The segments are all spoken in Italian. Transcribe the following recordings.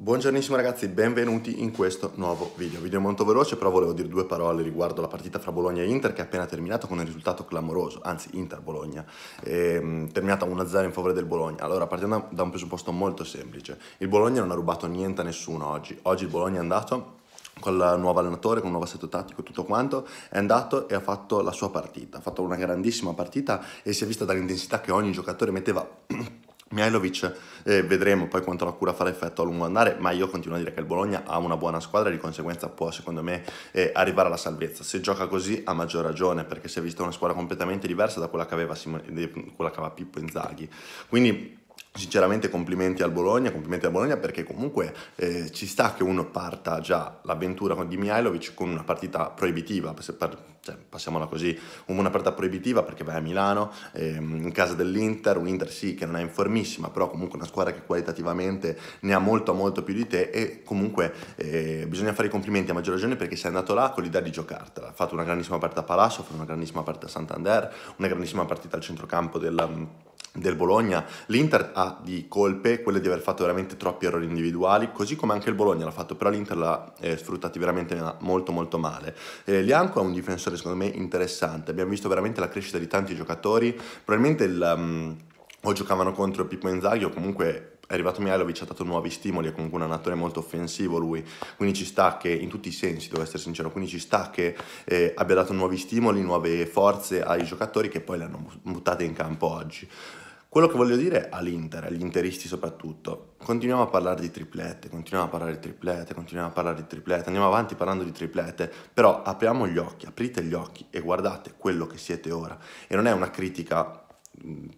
Buongiornissimo ragazzi, benvenuti in questo nuovo video. Video molto veloce, però volevo dire due parole riguardo la partita fra Bologna e Inter che è appena terminata con un risultato clamoroso, anzi Inter-Bologna, ehm, terminata 1-0 in favore del Bologna. Allora, partendo da un presupposto molto semplice, il Bologna non ha rubato niente a nessuno oggi. Oggi il Bologna è andato con il nuovo allenatore, con un nuovo assetto tattico tutto quanto, è andato e ha fatto la sua partita, ha fatto una grandissima partita e si è vista dall'intensità che ogni giocatore metteva Mihailovic eh, vedremo poi quanto la cura farà effetto a lungo andare, ma io continuo a dire che il Bologna ha una buona squadra e di conseguenza può secondo me eh, arrivare alla salvezza. Se gioca così ha maggior ragione perché si è vista una squadra completamente diversa da quella che aveva, Simone, quella che aveva Pippo Inzaghi. Quindi Sinceramente complimenti al Bologna, complimenti al Bologna perché comunque eh, ci sta che uno parta già l'avventura di Mihailovic con una partita proibitiva, per, cioè, passiamola così, una partita proibitiva perché vai a Milano, ehm, in casa dell'Inter, un Inter sì che non è in formissima, però comunque una squadra che qualitativamente ne ha molto molto più di te e comunque eh, bisogna fare i complimenti a maggior ragione perché sei andato là con l'idea di giocartela, ha fatto una grandissima partita a Palazzo, ha fatto una grandissima partita a Santander, una grandissima partita al centrocampo del del Bologna, l'Inter ha di colpe quelle di aver fatto veramente troppi errori individuali, così come anche il Bologna l'ha fatto, però l'Inter l'ha eh, sfruttati veramente molto molto male. Eh, Lianco è un difensore secondo me interessante, abbiamo visto veramente la crescita di tanti giocatori, probabilmente il, um, o giocavano contro Pippo Inzaghi o comunque è arrivato Mihailovic, ha dato nuovi stimoli, è comunque un allenatore molto offensivo lui, quindi ci sta che, in tutti i sensi devo essere sincero, quindi ci sta che eh, abbia dato nuovi stimoli, nuove forze ai giocatori che poi le hanno buttate in campo oggi. Quello che voglio dire all'Inter, agli interisti soprattutto, continuiamo a parlare di triplette, continuiamo a parlare di triplette, continuiamo a parlare di triplette, andiamo avanti parlando di triplette, però apriamo gli occhi, aprite gli occhi e guardate quello che siete ora. E non è una critica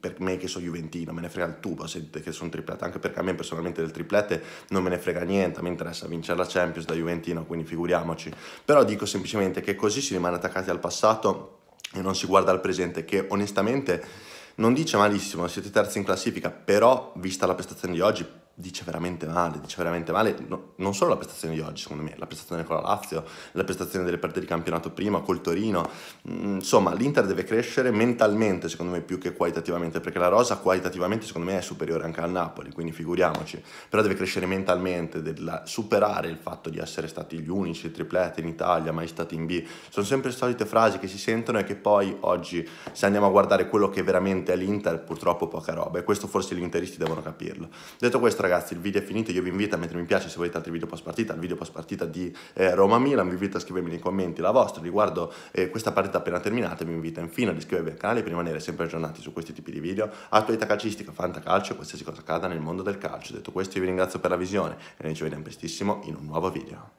per me che sono Juventino, me ne frega il tubo se che sono triplette, anche perché a me personalmente del triplette non me ne frega niente, a me interessa vincere la Champions da Juventino, quindi figuriamoci. Però dico semplicemente che così si rimane attaccati al passato e non si guarda al presente, che onestamente non dice malissimo, siete terzi in classifica, però vista la prestazione di oggi dice veramente male, dice veramente male no, non solo la prestazione di oggi secondo me, la prestazione con la Lazio, la prestazione delle partite di campionato prima, col Torino, mm, insomma l'Inter deve crescere mentalmente secondo me più che qualitativamente perché la rosa qualitativamente secondo me è superiore anche al Napoli, quindi figuriamoci, però deve crescere mentalmente, deve superare il fatto di essere stati gli unici tripleti in Italia, mai stati in B, sono sempre le solite frasi che si sentono e che poi oggi se andiamo a guardare quello che veramente è l'Inter purtroppo poca roba e questo forse gli interisti devono capirlo. Detto questo ragazzi, ragazzi il video è finito, io vi invito a mettere mi piace se volete altri video post partita, il video post partita di eh, Roma-Milan, vi invito a scrivermi nei commenti la vostra riguardo eh, questa partita appena terminata, vi invito infine ad iscrivervi al canale per rimanere sempre aggiornati su questi tipi di video, attualità calcistica, fanta calcio, qualsiasi cosa accada nel mondo del calcio. Detto questo io vi ringrazio per la visione e noi ci vediamo prestissimo in un nuovo video.